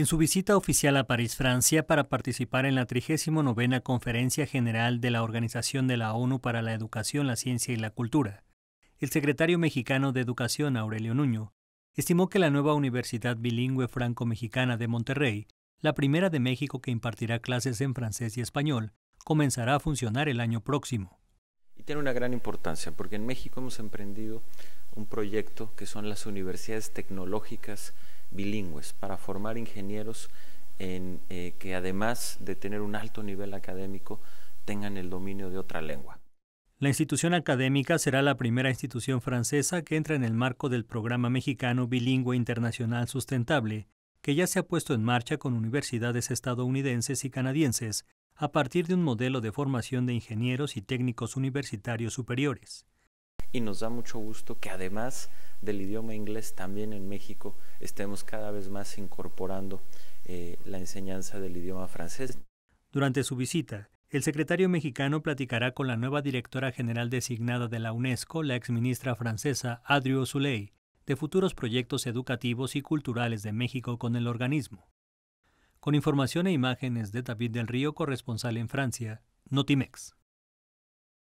en su visita oficial a París, Francia, para participar en la 39 Conferencia General de la Organización de la ONU para la Educación, la Ciencia y la Cultura. El secretario mexicano de Educación, Aurelio Nuño, estimó que la nueva Universidad Bilingüe Franco-Mexicana de Monterrey, la primera de México que impartirá clases en francés y español, comenzará a funcionar el año próximo. Y tiene una gran importancia, porque en México hemos emprendido un proyecto que son las universidades tecnológicas bilingües para formar ingenieros en, eh, que además de tener un alto nivel académico, tengan el dominio de otra lengua. La institución académica será la primera institución francesa que entra en el marco del programa mexicano bilingüe internacional sustentable, que ya se ha puesto en marcha con universidades estadounidenses y canadienses, a partir de un modelo de formación de ingenieros y técnicos universitarios superiores y nos da mucho gusto que además del idioma inglés también en México estemos cada vez más incorporando eh, la enseñanza del idioma francés. Durante su visita, el secretario mexicano platicará con la nueva directora general designada de la UNESCO, la exministra francesa Adrio Zuley, de futuros proyectos educativos y culturales de México con el organismo. Con información e imágenes de David del Río, corresponsal en Francia, Notimex.